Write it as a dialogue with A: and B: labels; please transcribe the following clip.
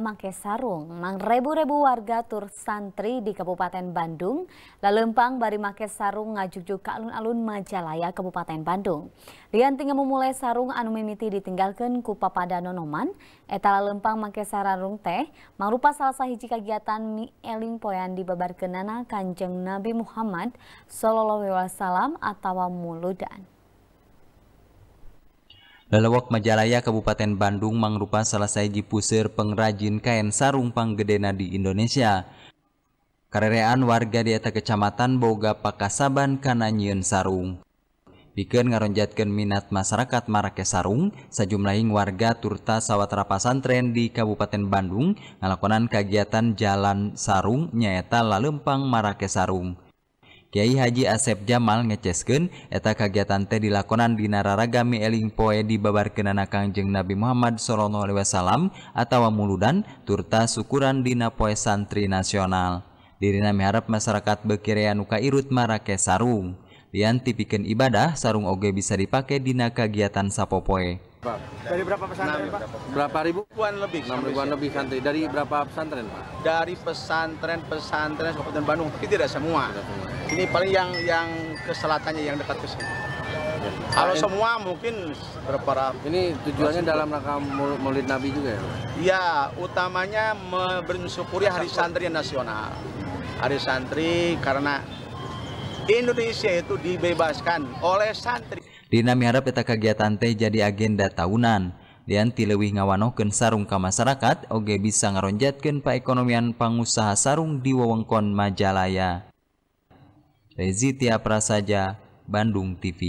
A: Mangke Sarung mang rebu rebu warga tur santri di Kabupaten Bandung lalempang bari Mangke sarung ngajujuk ke alun-alun Majalaya Kabupaten Bandung. Lian tinggal memulai sarung anu mimiti ditinggalkan ku papada nonoman eta lalempang Mangke sarung teh mangrupa salah sahiji kegiatan mi eling poyan di babar kenana Kanjeng Nabi Muhammad sallallahu alaihi wasallam atau muludan.
B: Lelewak Majalaya Kabupaten Bandung mangrupa salah saiji pusir pengrajin kain sarung panggedena di Indonesia. Karerean warga di atas kecamatan boga pakasaban kana sarung. Pikeun ngeronjatkan minat masyarakat marake sarung, sajumlahing warga turta sawatara pasantren di Kabupaten Bandung ngelakonan kegiatan jalan sarung nyaeta lalempang marake sarung. ai Haji Asep Jamal ngecesken eta kagiatant di lakonan binraragami Elingpoe dibabarkenan Kangjeng Nabi Muhammad Shallno Wasissalam ataumuludan Turta syukuran Dinapoe santri nasional Didina haep masyarakat bekirian uka Irut Marke sarung Dia tipikan ibadah sarung Oge bisa dipakai Dina kagiatan sapopoe
C: Pak. Dari berapa pesantren, Pak? Berapa Ribuan lebih. 6 ribuan lebih santri. Dari berapa pesantren, Pak? Dari pesantren-pesantren Kabupaten Bandung, tapi tidak semua. Ini paling yang yang ke selatannya yang dekat ke sini. Iya. Kalau semua mungkin berapa Ini tujuannya dalam rangka Maulid Nabi juga ya? Iya, utamanya bersyukuri Hari Santri Nasional. Hari Santri karena Indonesia itu dibebaskan oleh santri.
B: Dina miharap eta kegiatan teh jadi agenda tahunan. Dan tilewih ngawanokeun sarung ka masyarakat oge bisa ngaronjatkeun paekonomian pangusaha sarung di wewengkon Majalaya. Rezitia Prasaja, Bandung TV